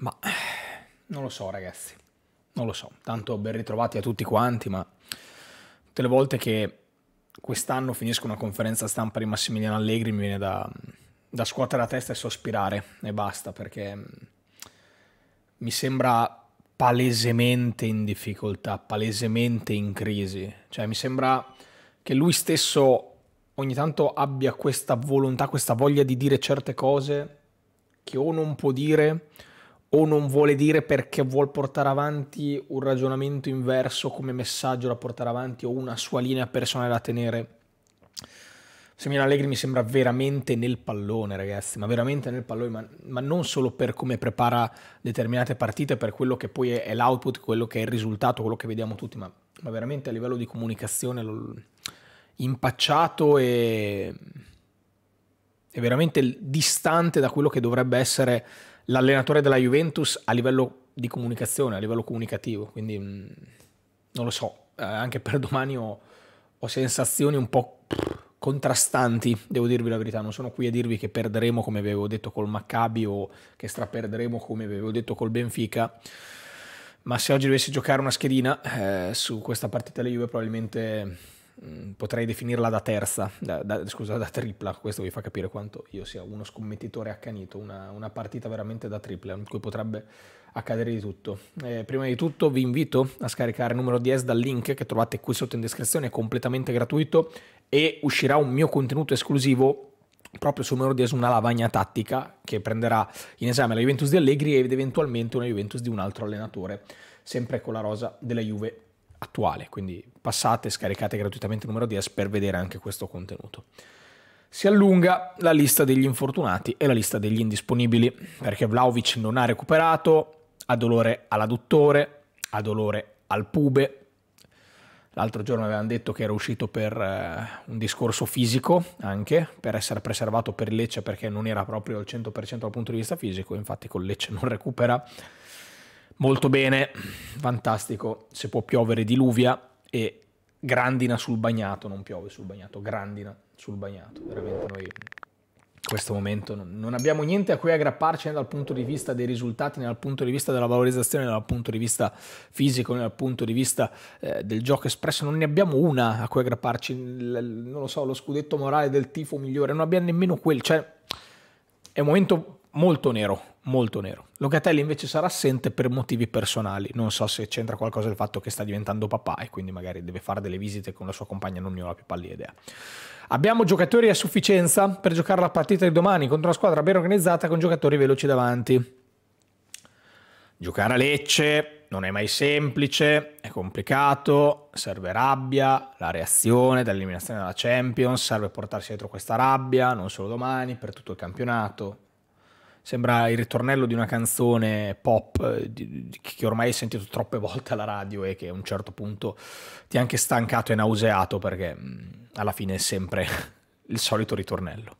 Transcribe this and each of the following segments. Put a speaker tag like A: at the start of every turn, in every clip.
A: Ma non lo so ragazzi, non lo so. Tanto ben ritrovati a tutti quanti, ma tutte le volte che quest'anno finisco una conferenza stampa di Massimiliano Allegri mi viene da, da scuotere la testa e sospirare e basta perché mm, mi sembra palesemente in difficoltà, palesemente in crisi. Cioè mi sembra che lui stesso ogni tanto abbia questa volontà, questa voglia di dire certe cose che o non può dire o non vuole dire perché vuol portare avanti un ragionamento inverso come messaggio da portare avanti o una sua linea personale da tenere. Semino Allegri mi sembra veramente nel pallone, ragazzi, ma veramente nel pallone, ma, ma, non solo per come prepara determinate partite, per quello che poi è, l'output, quello che è il risultato, quello che vediamo tutti, ma, ma veramente a livello di comunicazione lo, impacciato e, e veramente distante da quello che dovrebbe essere l'allenatore della Juventus a livello di comunicazione, a livello comunicativo, quindi mm, non lo so, eh, anche per domani ho, ho sensazioni un po' contrastanti, devo dirvi la verità, non sono qui a dirvi che perderemo come avevo detto col Maccabi o che straperderemo come avevo detto col Benfica, ma se oggi dovessi giocare una schedina eh, su questa partita della Juve probabilmente Mm, potrei definirla da terza, da, da, scusa, da tripla, questo vi fa capire quanto io sia uno scommettitore accanito, una, una partita veramente da tripla, in cui potrebbe accadere di tutto. Eh, prima di tutto vi invito a scaricare il numero 10 dal link che trovate qui sotto in descrizione, è completamente gratuito e uscirà un mio contenuto esclusivo proprio su numero 10 una lavagna tattica che prenderà in esame la Juventus di Allegri ed eventualmente una Juventus di un altro allenatore, sempre con la rosa della Juve attuale, quindi passate e scaricate gratuitamente il numero DS per vedere anche questo contenuto. Si allunga la lista degli infortunati e la lista degli indisponibili, perché Vlaovic non ha recuperato, ha dolore all'adduttore, ha dolore al pube. L'altro giorno avevano detto che era uscito per eh, un discorso fisico anche, per essere preservato per Lecce perché non era proprio al 100% dal punto di vista fisico, infatti con Lecce non recupera Molto bene, fantastico. Se può piovere diluvia e grandina sul bagnato, non piove sul bagnato, grandina sul bagnato. Veramente noi in questo momento non abbiamo niente a cui aggrapparci né dal punto di vista dei risultati, né dal punto di vista della valorizzazione, né dal punto di vista fisico, né dal punto di vista eh, del gioco espresso. Non ne abbiamo una a cui aggrapparci, non lo so, lo scudetto morale del tifo migliore, non abbiamo nemmeno quel, cioè è un momento molto nero, molto nero. Locatelli invece sarà assente per motivi personali, non so se c'entra qualcosa il fatto che sta diventando papà e quindi magari deve fare delle visite con la sua compagna, non ne ho la più pallida idea. Abbiamo giocatori a sufficienza per giocare la partita di domani contro una squadra ben organizzata con giocatori veloci davanti. Giocare a Lecce non è mai semplice, è complicato, serve rabbia, la reazione dall'eliminazione della Champions, serve portarsi dietro questa rabbia, non solo domani, per tutto il campionato, Sembra il ritornello di una canzone pop eh, che ormai hai sentito troppe volte alla radio e che a un certo punto ti ha anche stancato e nauseato perché mm, alla fine è sempre il solito ritornello.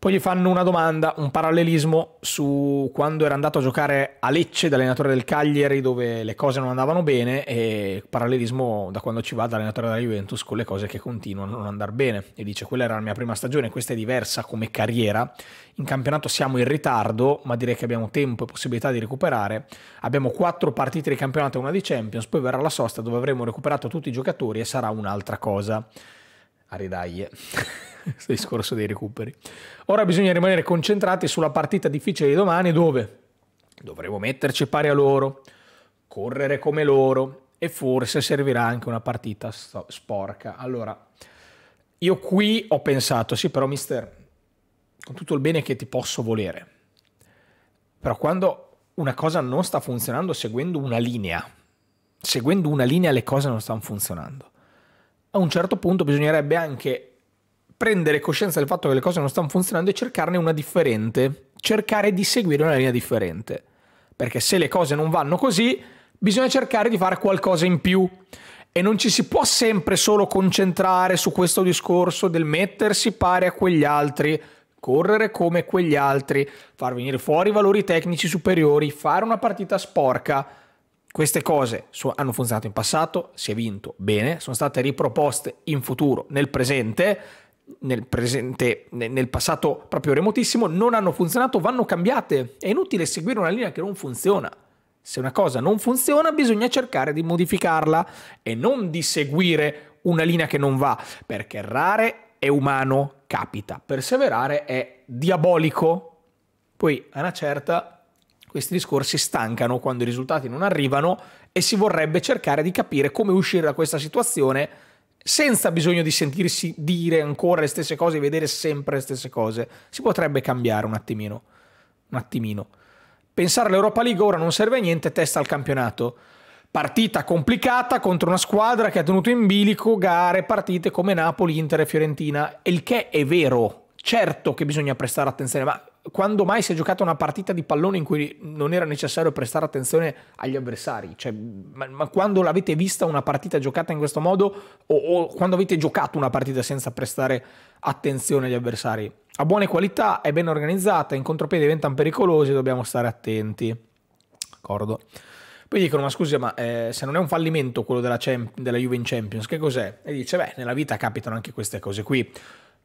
A: Poi gli fanno una domanda, un parallelismo su quando era andato a giocare a Lecce da allenatore del Cagliari dove le cose non andavano bene e parallelismo da quando ci va da allenatore della Juventus con le cose che continuano a non andare bene. E dice quella era la mia prima stagione, questa è diversa come carriera. In campionato siamo in ritardo, ma direi che abbiamo tempo e possibilità di recuperare. Abbiamo quattro partite di campionato e una di Champions, poi verrà la sosta dove avremo recuperato tutti i giocatori e sarà un'altra cosa a ridaglie. Questo discorso dei recuperi. Ora bisogna rimanere concentrati sulla partita difficile di domani dove dovremo metterci pari a loro, correre come loro e forse servirà anche una partita sporca. Allora, io qui ho pensato, sì però mister, con tutto il bene che ti posso volere, però quando una cosa non sta funzionando seguendo una linea, seguendo una linea le cose non stanno funzionando a un certo punto bisognerebbe anche prendere coscienza del fatto che le cose non stanno funzionando e cercarne una differente, cercare di seguire una linea differente. Perché se le cose non vanno così, bisogna cercare di fare qualcosa in più. E non ci si può sempre solo concentrare su questo discorso del mettersi pari a quegli altri, correre come quegli altri, far venire fuori i valori tecnici superiori, fare una partita sporca queste cose hanno funzionato in passato, si è vinto bene, sono state riproposte in futuro, nel presente, nel, presente, nel passato proprio remotissimo, non hanno funzionato, vanno cambiate. È inutile seguire una linea che non funziona. Se una cosa non funziona bisogna cercare di modificarla e non di seguire una linea che non va, perché errare è umano, capita, perseverare è diabolico. Poi a una certa questi discorsi stancano quando i risultati non arrivano e si vorrebbe cercare di capire come uscire da questa situazione senza bisogno di sentirsi dire ancora le stesse cose e vedere sempre le stesse cose. Si potrebbe cambiare un attimino. Un attimino. Pensare all'Europa League ora non serve a niente, testa al campionato. Partita complicata contro una squadra che ha tenuto in bilico gare, partite come Napoli, Inter e Fiorentina, il che è vero. Certo che bisogna prestare attenzione, ma quando mai si è giocata una partita di pallone in cui non era necessario prestare attenzione agli avversari? Cioè, ma, ma, quando l'avete vista una partita giocata in questo modo o, o, quando avete giocato una partita senza prestare attenzione agli avversari? Ha buone qualità, è ben organizzata, in contropiede diventano pericolosi, dobbiamo stare attenti. D'accordo. Poi dicono, ma scusa, ma eh, se non è un fallimento quello della, Champ- della Juve in Champions, che cos'è? E dice, beh, nella vita capitano anche queste cose qui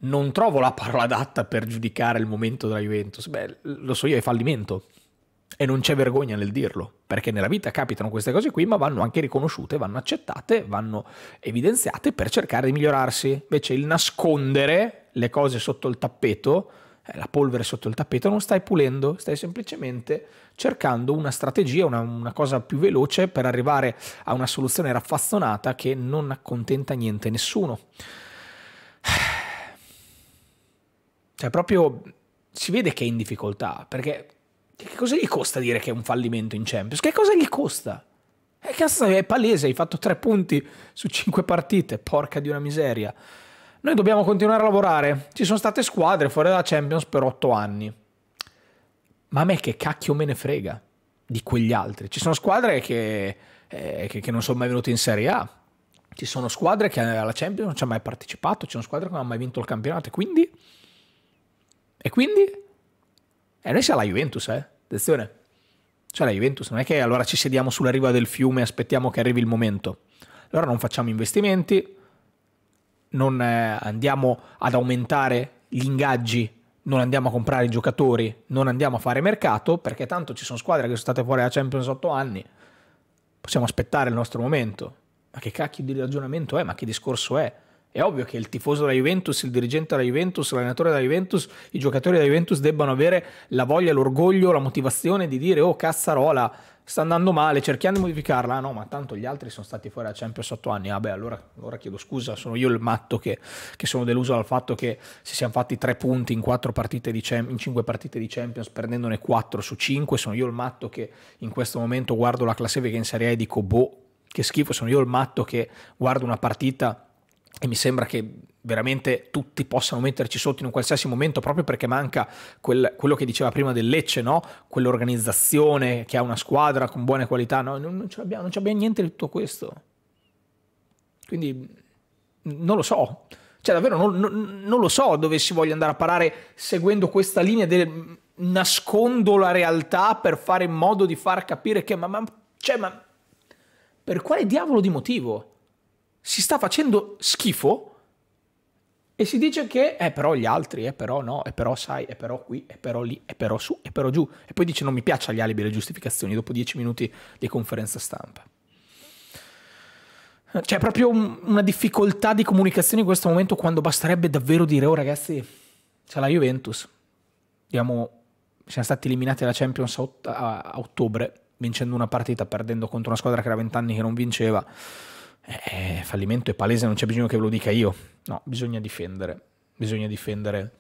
A: non trovo la parola adatta per giudicare il momento della Juventus. Beh, lo so io, è fallimento. E non c'è vergogna nel dirlo, perché nella vita capitano queste cose qui, ma vanno anche riconosciute, vanno accettate, vanno evidenziate per cercare di migliorarsi. Invece il nascondere le cose sotto il tappeto, eh, la polvere sotto il tappeto, non stai pulendo, stai semplicemente cercando una strategia, una, una cosa più veloce per arrivare a una soluzione raffazzonata che non accontenta niente nessuno. Cioè, proprio si vede che è in difficoltà, perché che cosa gli costa dire che è un fallimento in Champions? Che cosa gli costa? Eh, e cazzo, è palese, hai fatto tre punti su cinque partite, porca di una miseria. Noi dobbiamo continuare a lavorare. Ci sono state squadre fuori dalla Champions per otto anni. Ma a me che cacchio me ne frega di quegli altri? Ci sono squadre che, eh, che, che non sono mai venute in Serie A. Ci sono squadre che alla Champions non ci hanno mai partecipato. Ci sono squadre che non hanno mai vinto il campionato. Quindi e quindi? E eh, noi siamo la Juventus, eh? Attenzione. Cioè la Juventus, non è che allora ci sediamo sulla riva del fiume e aspettiamo che arrivi il momento. Allora non facciamo investimenti, non eh, andiamo ad aumentare gli ingaggi, non andiamo a comprare i giocatori, non andiamo a fare mercato, perché tanto ci sono squadre che sono state fuori da Champions 8 anni. Possiamo aspettare il nostro momento. Ma che cacchio di ragionamento è? Ma che discorso è? È ovvio che il tifoso della Juventus, il dirigente della Juventus, l'allenatore della Juventus, i giocatori della Juventus debbano avere la voglia, l'orgoglio, la motivazione di dire oh cazzarola, sta andando male, cerchiamo di modificarla. Ah, no, ma tanto gli altri sono stati fuori da Champions 8 anni. Vabbè, ah, allora, allora, chiedo scusa, sono io il matto che, che, sono deluso dal fatto che si siano fatti tre punti in, 4 partite di Cem- in 5 partite di Champions, perdendone 4 su 5. Sono io il matto che in questo momento guardo la classifica in Serie A e dico boh, che schifo, sono io il matto che guardo una partita e mi sembra che veramente tutti possano metterci sotto in un qualsiasi momento proprio perché manca quel, quello che diceva prima del Lecce, no? quell'organizzazione che ha una squadra con buone qualità, no? non, non, ce abbiamo, non ce l'abbiamo niente di tutto questo. Quindi non lo so, cioè davvero non, non, non lo so dove si voglia andare a parare seguendo questa linea del nascondo la realtà per fare in modo di far capire che ma, ma, cioè, ma per quale diavolo di motivo? si sta facendo schifo e si dice che è eh, però gli altri, è eh, però no, è eh, però sai, è eh, però qui, è eh, però lì, è però su, è però giù. E poi dice non mi piacciono gli alibi e le giustificazioni dopo dieci minuti di conferenza stampa. C'è cioè, proprio un, una difficoltà di comunicazione in questo momento quando basterebbe davvero dire oh ragazzi c'è la Juventus, Abbiamo, siamo stati eliminati dalla Champions a, a, a ottobre vincendo una partita, perdendo contro una squadra che era vent'anni che non vinceva eh, fallimento è palese, non c'è bisogno che ve lo dica io. No, bisogna difendere, bisogna difendere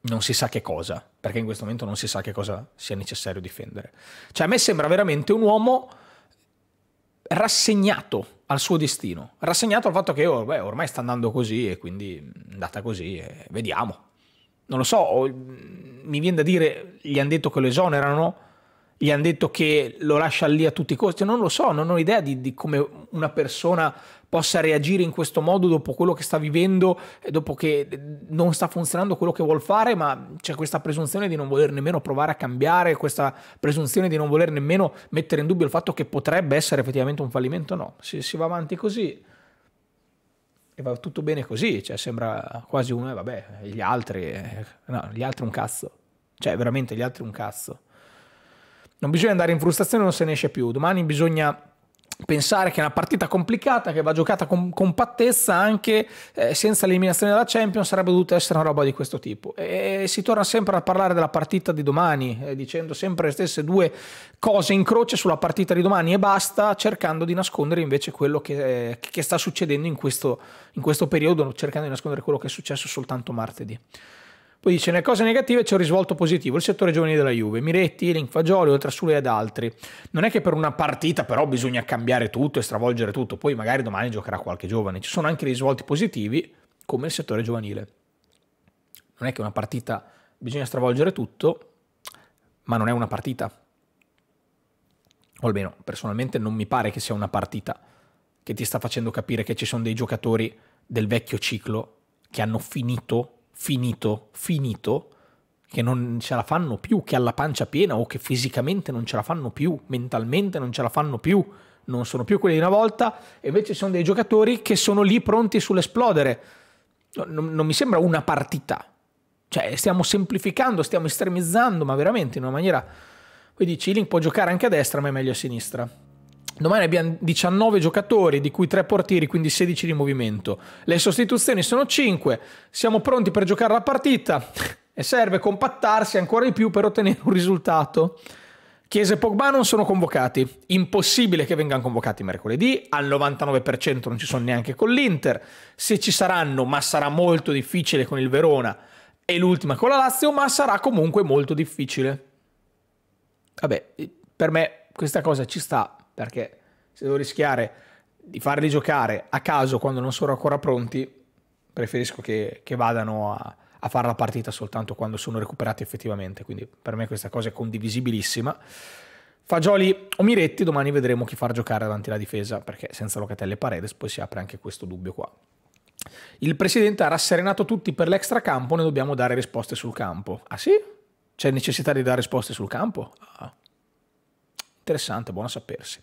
A: non si sa che cosa, perché in questo momento non si sa che cosa sia necessario difendere. Cioè a me sembra veramente un uomo rassegnato al suo destino, rassegnato al fatto che oh, beh, ormai sta andando così e quindi è andata così e vediamo. Non lo so, mm, mi viene da dire, gli hanno detto che lo esonerano, gli hanno detto che lo lascia lì a tutti i costi, non lo so, non ho idea di, di come una persona possa reagire in questo modo dopo quello che sta vivendo, dopo che non sta funzionando quello che vuole fare, ma c'è questa presunzione di non voler nemmeno provare a cambiare, questa presunzione di non voler nemmeno mettere in dubbio il fatto che potrebbe essere effettivamente un fallimento, no, se si va avanti così e va tutto bene così, cioè sembra quasi uno e eh, vabbè, gli altri, eh, no, gli altri un cazzo, cioè veramente gli altri un cazzo non bisogna andare in frustrazione, non se ne esce più. Domani bisogna pensare che è una partita complicata, che va giocata con compattezza anche eh, senza l'eliminazione della Champions, sarebbe dovuta essere una roba di questo tipo. E si torna sempre a parlare della partita di domani, eh, dicendo sempre le stesse due cose in croce sulla partita di domani e basta, cercando di nascondere invece quello che, eh, che sta succedendo in questo, in questo periodo, cercando di nascondere quello che è successo soltanto martedì. Poi dice, nelle cose negative c'è un risvolto positivo, il settore giovanile della Juve, Miretti, Link Linfagioli, Oltrasule ed altri. Non è che per una partita però bisogna cambiare tutto e stravolgere tutto, poi magari domani giocherà qualche giovane. Ci sono anche risvolti positivi come il settore giovanile. Non è che una partita bisogna stravolgere tutto, ma non è una partita. O almeno personalmente non mi pare che sia una partita che ti sta facendo capire che ci sono dei giocatori del vecchio ciclo che hanno finito finito, finito, che non ce la fanno più, che la pancia piena o che fisicamente non ce la fanno più, mentalmente non ce la fanno più, non sono più quelli di una volta, e invece sono dei giocatori che sono lì pronti sull'esplodere. Non, non mi sembra una partita. Cioè, stiamo semplificando, stiamo estremizzando, ma veramente in una maniera... Quindi Chilling può giocare anche a destra, ma è meglio a sinistra. Domani abbiamo 19 giocatori, di cui 3 portieri, quindi 16 di movimento. Le sostituzioni sono 5, siamo pronti per giocare la partita e serve compattarsi ancora di più per ottenere un risultato. Chiesa e Pogba non sono convocati, impossibile che vengano convocati mercoledì, al 99% non ci sono neanche con l'Inter, se ci saranno, ma sarà molto difficile con il Verona e l'ultima con la Lazio, ma sarà comunque molto difficile. Vabbè, per me questa cosa ci sta perché se devo rischiare di farli giocare a caso quando non sono ancora pronti, preferisco che, che vadano a, a fare la partita soltanto quando sono recuperati effettivamente, quindi per me questa cosa è condivisibilissima. Fagioli o Miretti, domani vedremo chi far giocare davanti alla difesa, perché senza Locatelli e Paredes poi si apre anche questo dubbio qua. Il presidente ha rasserenato tutti per l'extracampo, noi dobbiamo dare risposte sul campo. Ah sì? C'è necessità di dare risposte sul campo? Ah. Interessante, buono sapersi.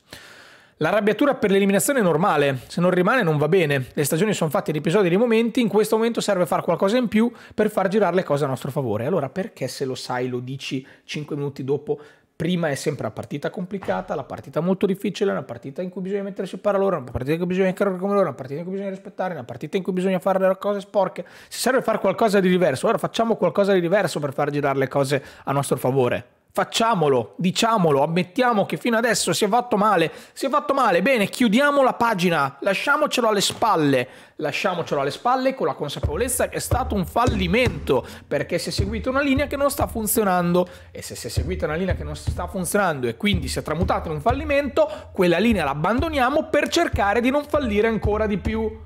A: L'arrabbiatura per l'eliminazione è normale, se non rimane non va bene, le stagioni sono fatte di episodi e di momenti, in questo momento serve fare qualcosa in più per far girare le cose a nostro favore. Allora perché se lo sai lo dici 5 minuti dopo? Prima è sempre la partita complicata, la partita molto difficile, una partita in cui bisogna mettersi per loro, una partita in cui bisogna correre come loro, una partita in cui bisogna rispettare, una partita in cui bisogna fare le cose sporche. Se serve fare qualcosa di diverso, allora facciamo qualcosa di diverso per far girare le cose a nostro favore. Facciamolo, diciamolo, ammettiamo che fino adesso si è fatto male, si è fatto male, bene, chiudiamo la pagina, lasciamocelo alle spalle, lasciamocelo alle spalle con la consapevolezza che è stato un fallimento, perché si è seguita una linea che non sta funzionando e se si è seguita una linea che non sta funzionando e quindi si è tramutata in un fallimento, quella linea l'abbandoniamo per cercare di non fallire ancora di più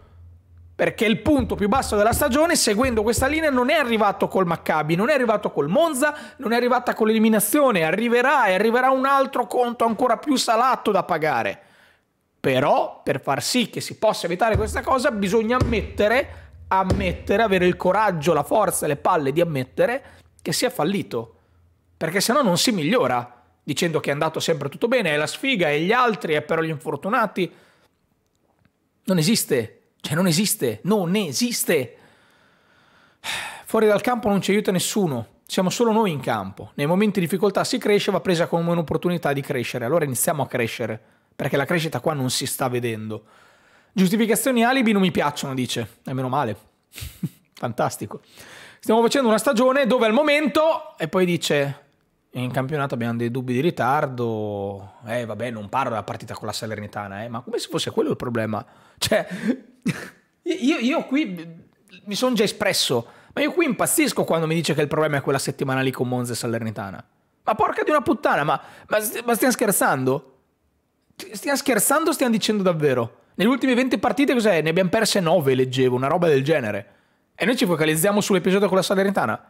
A: perché il punto più basso della stagione, seguendo questa linea, non è arrivato col Maccabi, non è arrivato col Monza, non è arrivata con l'eliminazione, arriverà e arriverà un altro conto ancora più salato da pagare. Però per far sì che si possa evitare questa cosa bisogna ammettere, ammettere, avere il coraggio, la forza, le palle di ammettere che si è fallito, perché se no non si migliora dicendo che è andato sempre tutto bene, è la sfiga, e gli altri, è però gli infortunati. Non esiste cioè non esiste, non esiste. Fuori dal campo non ci aiuta nessuno, siamo solo noi in campo. Nei momenti di difficoltà si cresce, va presa come un'opportunità di crescere. Allora iniziamo a crescere, perché la crescita qua non si sta vedendo. Giustificazioni alibi non mi piacciono, dice. E eh, meno male. Fantastico. Stiamo facendo una stagione dove al momento... E poi dice... In campionato abbiamo dei dubbi di ritardo. Eh, vabbè, non parlo della partita con la Salernitana, eh, ma come se fosse quello il problema. Cioè, io, io qui mi sono già espresso, ma io qui impazzisco quando mi dice che il problema è quella settimana lì con Monza e Salernitana. Ma porca di una puttana, ma, ma, ma stiamo scherzando? Stiamo scherzando o stiamo dicendo davvero? Nelle ultime 20 partite cos'è? Ne abbiamo perse 9, leggevo, una roba del genere. E noi ci focalizziamo sull'episodio con la Salernitana.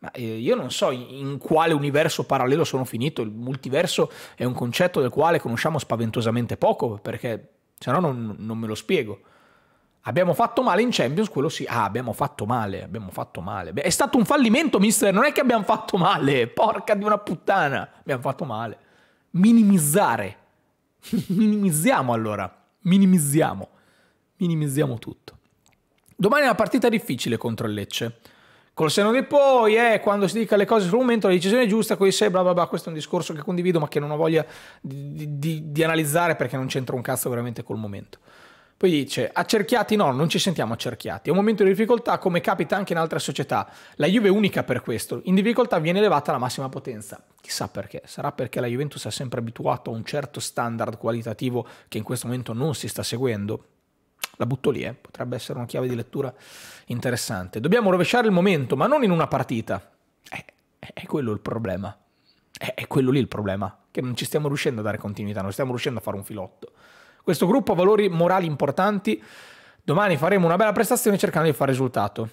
A: Ma eh, io non so in quale universo parallelo sono finito. Il multiverso è un concetto del quale conosciamo spaventosamente poco, perché se no non, non me lo spiego. Abbiamo fatto male in Champions, quello sì. Ah, abbiamo fatto male, abbiamo fatto male. Beh, è stato un fallimento, mister. Non è che abbiamo fatto male. Porca di una puttana. Abbiamo fatto male. Minimizzare. Minimizziamo allora. Minimizziamo. Minimizziamo tutto. Domani è una partita difficile contro il Lecce. Col seno di poi, eh, quando si dica le cose sul momento, la decisione è giusta, così se bla bla bla, questo è un discorso che condivido ma che non ho voglia di, di, di analizzare perché non c'entra un cazzo veramente col momento. Poi dice, accerchiati no, non ci sentiamo accerchiati, è un momento di difficoltà come capita anche in altre società, la Juve è unica per questo, in difficoltà viene elevata la massima potenza, chissà perché, sarà perché la Juventus è sempre abituata a un certo standard qualitativo che in questo momento non si sta seguendo? La butto lì, eh. potrebbe essere una chiave di lettura interessante. Dobbiamo rovesciare il momento, ma non in una partita. Eh, eh, è quello il problema. Eh, è quello lì il problema, che non ci stiamo riuscendo a dare continuità, non stiamo riuscendo a fare un filotto. Questo gruppo ha valori morali importanti. Domani faremo una bella prestazione cercando di fare risultato.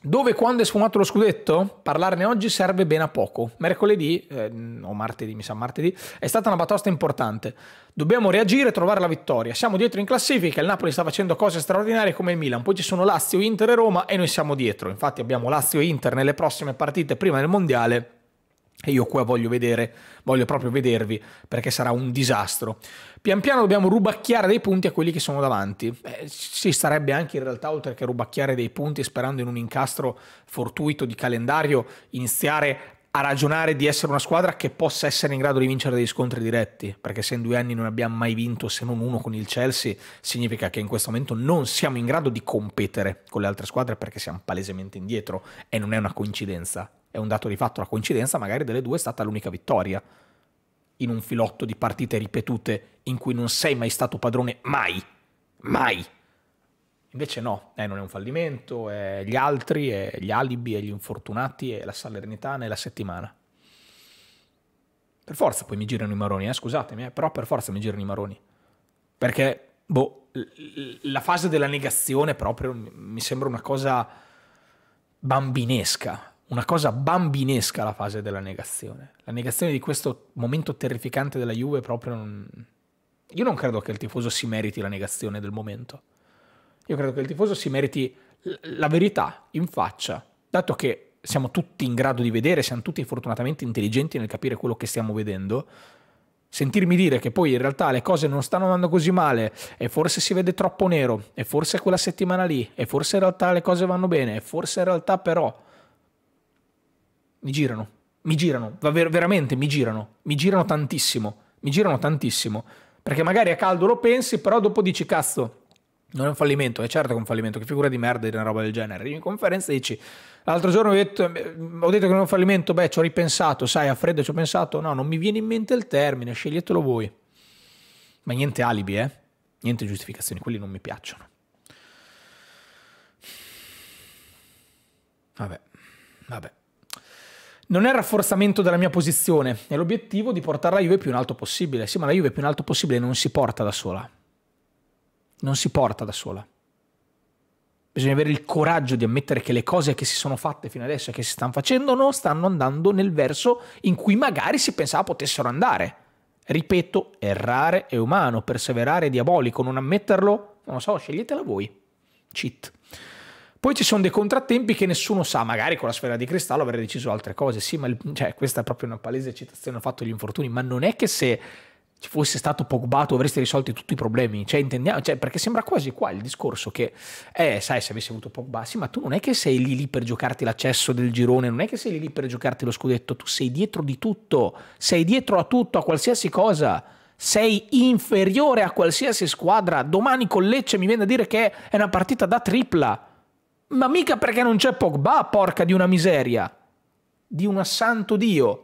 A: Dove quando è sfumato lo scudetto? Parlarne oggi serve bene a poco. Mercoledì, eh, o martedì, mi sa martedì, è stata una batosta importante. Dobbiamo reagire e trovare la vittoria. Siamo dietro in classifica, il Napoli sta facendo cose straordinarie come il Milan, poi ci sono Lazio, Inter e Roma e noi siamo dietro. Infatti abbiamo Lazio e Inter nelle prossime partite prima del Mondiale e io qua voglio vedere, voglio proprio vedervi perché sarà un disastro. Pian piano dobbiamo rubacchiare dei punti a quelli che sono davanti. Eh, si starebbe anche in realtà, oltre che rubacchiare dei punti, sperando in un incastro fortuito di calendario, iniziare a ragionare di essere una squadra che possa essere in grado di vincere degli scontri diretti, perché se in due anni non abbiamo mai vinto se non uno con il Chelsea, significa che in questo momento non siamo in grado di competere con le altre squadre perché siamo palesemente indietro e non è una coincidenza, è un dato di fatto, la coincidenza magari delle due è stata l'unica vittoria in un filotto di partite ripetute in cui non sei mai stato padrone, mai, mai. Invece no, eh, non è un fallimento, è gli altri, è gli alibi, è gli infortunati, è la salernità nella settimana. Per forza poi mi girano i maroni, eh, scusatemi, eh, però per forza mi girano i maroni. Perché, boh, la fase della negazione proprio mi sembra una cosa bambinesca una cosa bambinesca la fase della negazione. La negazione di questo momento terrificante della Juve proprio non... Io non credo che il tifoso si meriti la negazione del momento. Io credo che il tifoso si meriti la verità in faccia, dato che siamo tutti in grado di vedere, siamo tutti fortunatamente intelligenti nel capire quello che stiamo vedendo. Sentirmi dire che poi in realtà le cose non stanno andando così male e forse si vede troppo nero e forse quella settimana lì e forse in realtà le cose vanno bene e forse in realtà però mi girano, mi girano, ver- veramente mi girano, mi girano tantissimo, mi girano tantissimo, perché magari a caldo lo pensi, però dopo dici cazzo, non è un fallimento, è certo che è un fallimento, che figura di merda di una roba del genere. In conferenza dici, l'altro giorno ho detto, ehm, ho detto che non è un fallimento, beh ci ho ripensato, sai, a freddo ci ho pensato, no, non mi viene in mente il termine, sceglietelo voi. Ma niente alibi, eh? Niente giustificazioni, quelli non mi piacciono. Vabbè, vabbè non è il rafforzamento della mia posizione, è l'obiettivo di portare la Juve più in alto possibile. Sì, ma la Juve più in alto possibile non si porta da sola. Non si porta da sola. Bisogna avere il coraggio di ammettere che le cose che si sono fatte fino adesso e che si stanno facendo non stanno andando nel verso in cui magari si pensava potessero andare. Ripeto, errare è umano, perseverare è diabolico, non ammetterlo, non lo so, sceglietela voi. Cheat. Poi ci sono dei contrattempi che nessuno sa, magari con la sfera di cristallo avrei deciso altre cose. Sì, ma il, cioè, questa è proprio una palese citazione ho fatto gli infortuni, ma non è che se ci fosse stato Pogba tu avresti risolto tutti i problemi, cioè intendiamo, cioè, perché sembra quasi qua il discorso che, eh, sai, se avessi avuto Pogba, sì, ma tu non è che sei lì lì per giocarti l'accesso del girone, non è che sei lì lì per giocarti lo scudetto, tu sei dietro di tutto, sei dietro a tutto, a qualsiasi cosa sei inferiore a qualsiasi squadra. Domani con Lecce mi viene a dire che è una partita da tripla. Ma mica perché non c'è Pogba, porca di una miseria. Di un santo Dio.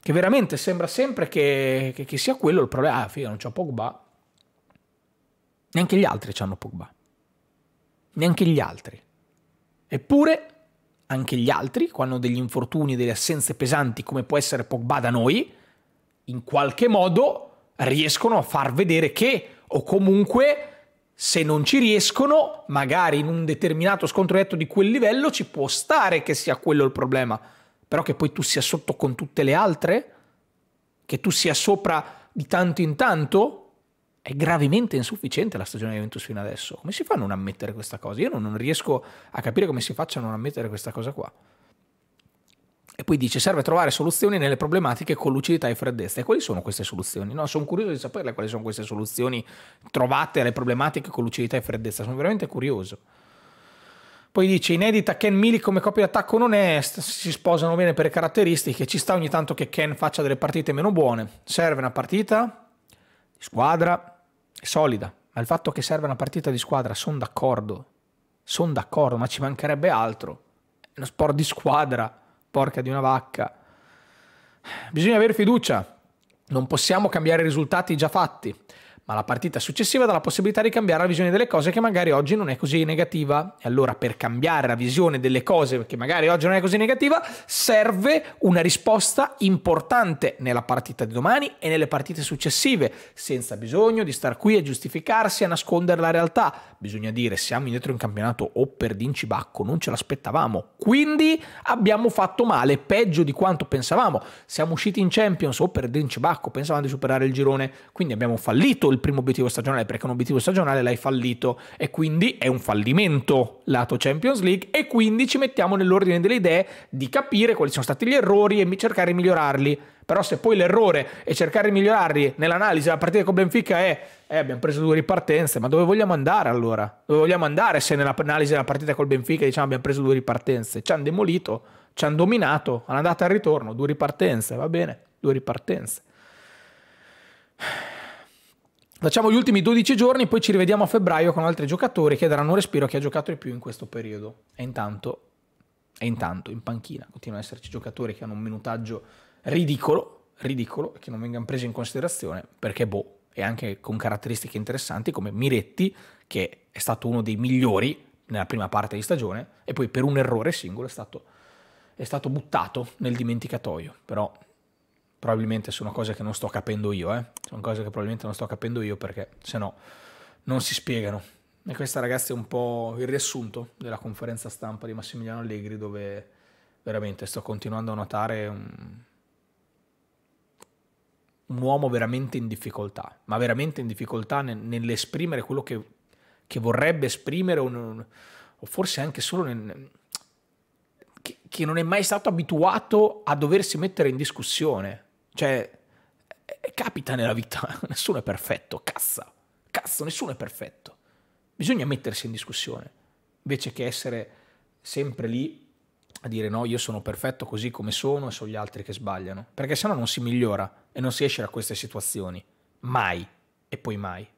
A: Che veramente sembra sempre che, che, che sia quello il problema. Ah, figa, non c'è Pogba. Neanche gli altri hanno Pogba. Neanche gli altri. Eppure, anche gli altri, quando hanno degli infortuni, delle assenze pesanti come può essere Pogba da noi, in qualche modo riescono a far vedere che, o comunque se non ci riescono, magari in un determinato scontro diretto di quel livello ci può stare che sia quello il problema, però che poi tu sia sotto con tutte le altre, che tu sia sopra di tanto in tanto, è gravemente insufficiente la stagione di Juventus fino adesso. Come si fa a non ammettere questa cosa? Io non, non riesco a capire come si faccia a non ammettere questa cosa qua. E poi dice serve trovare soluzioni nelle problematiche con lucidità e freddezza. E quali sono queste soluzioni? No, sono curioso di saperle quali sono queste soluzioni trovate alle problematiche con lucidità e freddezza. Sono veramente curioso. Poi dice inedita Ken Mili come coppia d'attacco non è, si sposano bene per caratteristiche, ci sta ogni tanto che Ken faccia delle partite meno buone. Serve una partita di squadra solida, ma il fatto che serve una partita di squadra sono d'accordo, sono d'accordo, ma ci mancherebbe altro. È uno sport di squadra porca di una vacca. Bisogna avere fiducia, non possiamo cambiare risultati già fatti ma la partita successiva dà la possibilità di cambiare la visione delle cose che magari oggi non è così negativa. E allora per cambiare la visione delle cose che magari oggi non è così negativa, serve una risposta importante nella partita di domani e nelle partite successive, senza bisogno di star qui a giustificarsi e a nascondere la realtà. Bisogna dire siamo indietro in campionato o per Bacco, non ce l'aspettavamo. Quindi abbiamo fatto male, peggio di quanto pensavamo. Siamo usciti in Champions o per Bacco, pensavamo di superare il girone, quindi abbiamo fallito il il primo obiettivo stagionale, perché un obiettivo stagionale l'hai fallito e quindi è un fallimento lato Champions League e quindi ci mettiamo nell'ordine delle idee di capire quali sono stati gli errori e cercare di migliorarli. Però se poi l'errore è cercare di migliorarli nell'analisi della partita con Benfica è eh, abbiamo preso due ripartenze, ma dove vogliamo andare allora? Dove vogliamo andare se nell'analisi della partita col Benfica diciamo abbiamo preso due ripartenze? Ci hanno demolito, ci hanno dominato, all'andata e al ritorno, due ripartenze, va bene, due ripartenze. Facciamo gli ultimi 12 giorni, poi ci rivediamo a febbraio con altri giocatori che daranno respiro a chi ha giocato di più in questo periodo. E intanto, e intanto in panchina continuano ad esserci giocatori che hanno un minutaggio ridicolo, ridicolo, che non vengano presi in considerazione perché boh, e anche con caratteristiche interessanti come Miretti, che è stato uno dei migliori nella prima parte di stagione, e poi per un errore singolo è stato, è stato buttato nel dimenticatoio. Però probabilmente sono cose che non sto capendo io, eh? sono cose che probabilmente non sto capendo io perché se no non si spiegano. E questa ragazzi è un po' il riassunto della conferenza stampa di Massimiliano Allegri dove veramente sto continuando a notare un, un uomo veramente in difficoltà, ma veramente in difficoltà nel, nell'esprimere quello che, che, vorrebbe esprimere o, non, o forse anche solo nel, che, che non è mai stato abituato a doversi mettere in discussione cioè, eh, capita nella vita, nessuno è perfetto, cazzo, cazzo, nessuno è perfetto. Bisogna mettersi in discussione, invece che essere sempre lì a dire no, io sono perfetto così come sono e sono gli altri che sbagliano, perché sennò non si migliora e non si esce da queste situazioni, mai e poi mai.